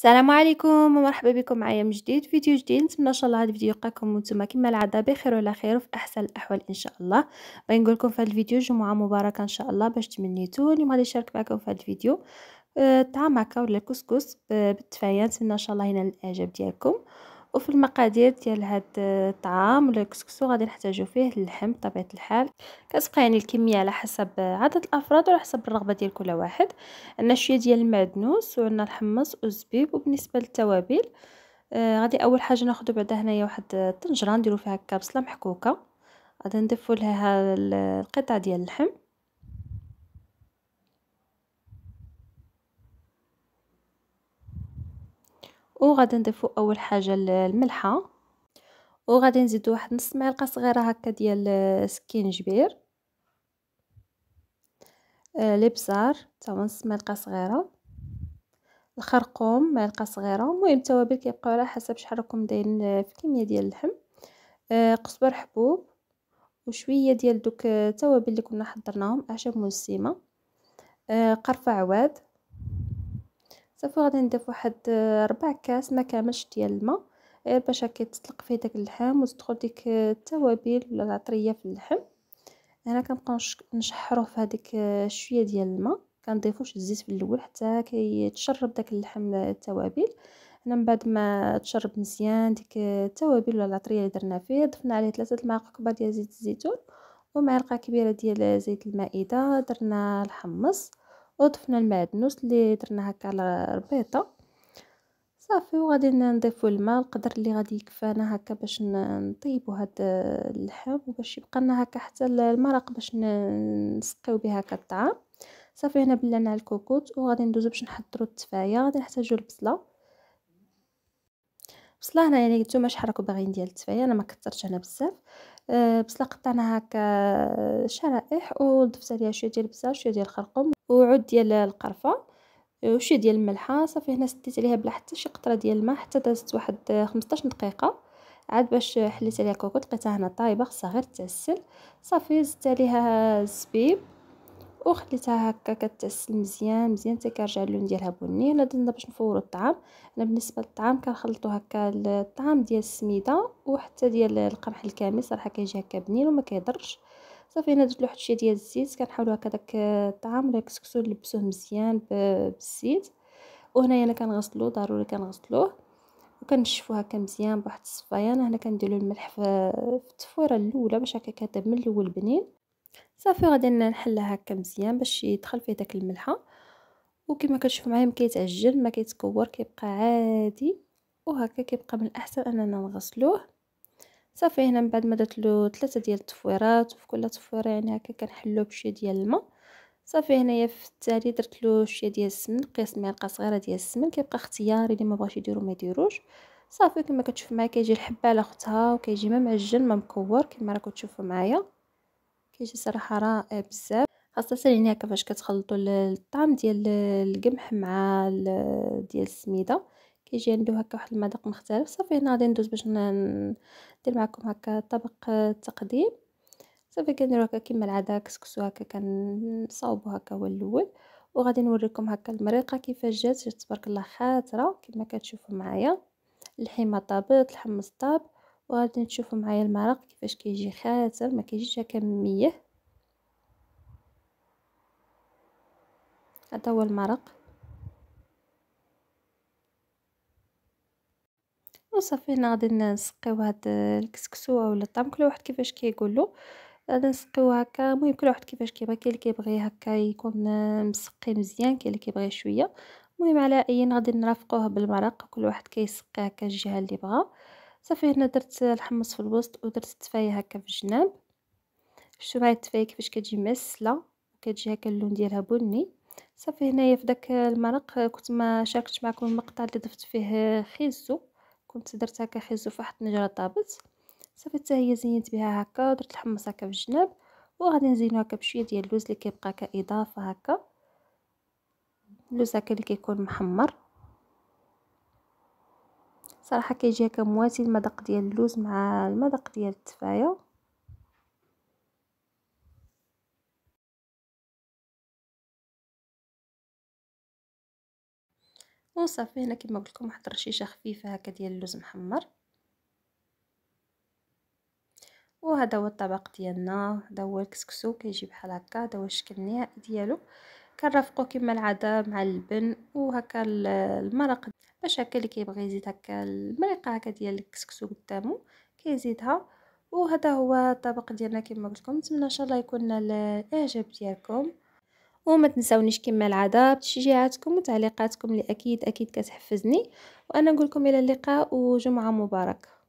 السلام عليكم ومرحبا بكم معايا من جديد فيديو جديد نتمنى ان شاء الله هذا الفيديو يلقاكم وانتم كما العاده بخير وعلى خير وفي احسن الاحوال ان شاء الله بغي نقول لكم في هذا الفيديو جمعه مباركه ان شاء الله باش تمنيتو اليوم غادي نشارك معكم في هذا الفيديو آه، طعام هكا ولا كسكس آه، بالتفايه نتمنى ان شاء الله ينال الاعجاب ديالكم وفي المقادير ديال هاد الطعام ولا الكسكسو غادي نحتاجو فيه اللحم بطبيعه الحال كتبقى يعني الكميه على حسب عدد الافراد وعلى حسب الرغبه ديال كل واحد عندنا شويه ديال المعدنوس وعندنا الحمص والزبيب وبالنسبه للتوابل آه غادي اول حاجه ناخذ بعدا هنايا واحد الطنجره نديرو فيها هكا بصله محكوكه غادي نضيفو لها القطع ديال اللحم وغادي نضيفو اول حاجه الملحه وغادي نزيدو واحد نص معلقه صغيره هكا ديال السكينجبير الابزار آه، تا نص معلقه صغيره الخرقوم معلقه صغيره المهم التوابل كيبقاو على حسب شحال راكم دايرين آه، في الكميه ديال اللحم آه، قزبر حبوب وشويه ديال دوك التوابل اللي كنا حضرناهم اعشاب ملسمه قرفه عواد صافي غادي نضيف واحد آه، ربع كاس ما كاملش ديال الماء غير آه، باش هكا تطلق فيه داك اللحم وتدخل ديك آه، التوابل ولا العطريه في اللحم هنا كنبقى نشحروه في هذيك شويه ديال الماء كنضيفوش الزيت في الاول حتى كيتشرب داك اللحم التوابل هنا من بعد ما تشرب مزيان ديك التوابل ولا العطريه اللي درنا فيه ضفنا عليه ثلاثه المعالق كبار ديال زيت الزيتون ومعلقه كبيره ديال زيت المائده درنا الحمص وضفنا المعدنوس اللي درنا هكا على البيطه صافي وغادي نضيفو الماء القدر اللي غادي يكفانا هكا باش نطيبو هاد اللحم وباش يبقى لنا هكا حتى المرق باش نسقيو به هكا الطعام صافي هنا بلانا الكوكوت وغادي ندوزو باش نحضروا التفايه غادي نحتاجو البصله بصله هنا يعني نتوما شحال راكم باغيين ديال التفايه انا ما كثرتش هنا بزاف أه بصله قطعناها هكا شرائح وضفت عليها شويه ديال البزار شويه ديال الخرقوم وعود ديال القرفه وشويه ديال الملحه صافي هنا سديت عليها بلا حتى شي قطره ديال الماء حتى دازت واحد 15 دقيقه عاد باش حليت عليها كوكوط لقيتها هنا طايبه خصها غير تعسل صافي زدت عليها الزبيب وخليتها هكا كتسل مزيان مزيان حتى كيرجع اللون ديالها بني هنا درنا باش نفوروا الطعام انا بالنسبه للطعام كنخلطو هكا الطعام ديال السميده وحتى ديال القمح الكامل صراحه كيجي هكا بنين وما كيضرش صافي هنا درت له الشيه ديال الزيت كنحاولوا هكا داك الطعام ولا الكسكسو نلبسوه مزيان بالزيت وهنايا انا كنغسلو ضروري كنغسلوه وكنشفو هكا مزيان بواحد الصفايان هنا كنديروا الملح في التفويره الاولى باش هكا كذاب من الاول بنين صافي غادي نحلها هكا مزيان باش يدخل فيه داك الملحه وكما كتشوفوا معايا ما كيتعجن ما كيتكور كيبقى عادي وهكا كيبقى من الاحسن اننا نغسلوه صافي هنا من بعد ما درت له ثلاثه ديال التفويرات وفي كل تفويره يعني هكا كنحلو بشويه ديال الماء صافي هنايا في التالي درت له شويه ديال السمن قياس معلقه صغيره ديال السمن كيبقى اختياري اللي ما بغاش يديرو ما يديروش صافي كما كتشوف معايا كيجي الحبه على اختها وكيجي ما معجن ما مكور كما راكم تشوفوا معايا كيجي صراحه رائع بزاف خاصه يعني هكا فاش كتخلطوا الطعم ديال القمح مع ديال السميده كيجي عنده هكا واحد المذاق مختلف صافي هنا غادي ندوز باش ندير معكم هكا طبق التقديم صافي كنديرو هكا كما العاده كسكسو هكا كنصاوبو هكا هو الاول وغادي نوريكم هكا المريقه كيفاش جات تبارك الله خاطره كما كتشوفوا معايا الحيمه طابت الحمص طاب وغادي نشوفوا معايا المرق كيفاش كيجي خاتر ما كيجيش كميه هذا هو المرق وصافي هنا غادي نسقيو هاد الكسكسوه ولا الطعم كل واحد كيفاش كيقول له غادي نسقيو هكا المهم كل واحد كيفاش كيبغي كاين اللي كيبغي هكا يكون مسقي مزيان كاين اللي كيبغي شويه المهم على اي غادي نرافقوه بالمرق كل واحد كيسقي هكا الجهه اللي بغا صافي هنا درت الحمص في الوسط ودرت التفايه هكا في الجناب شفتوا معايا التفايه كيفاش كتجي معسله وكتجي هكا اللون ديالها بني صافي هنايا في داك المرق كنت ما شاركت معكم المقطع اللي ضفت فيه خيزو كنت درت هكا خيزو في واحد الطنجره طابت صافي حتى هي زينت بها هكا ودرت الحمص هكا في الجناب وغادي نزينو هكا بشويه ديال اللوز اللي كيبقى كاضافه هكا اللوز هكا اللي كيكون محمر صراحه كيجي هكا مواتي المذاق ديال اللوز مع المذاق ديال التفايه وصافي هنا كما قلت لكم واحد الرشيشه خفيفه هكا ديال اللوز محمر وهذا هو الطبق ديالنا هذا هو الكسكسو كيجي بحال هكا هذا هو الشكل النهائي ديالو كنرافقو كما العاده مع اللبن وهكا المرق باش هكا اللي كيبغي يزيد هكا المريقه هكا ديال الكسكسو قدامو كيزيدها وهذا هو الطبق ديالنا كما قلت لكم نتمنى ان شاء الله يكون الاعجاب ديالكم وما تنساونيش كما العاده بتشجيعاتكم وتعليقاتكم اللي اكيد اكيد كتحفزني وانا نقول لكم الى اللقاء وجمعه مباركه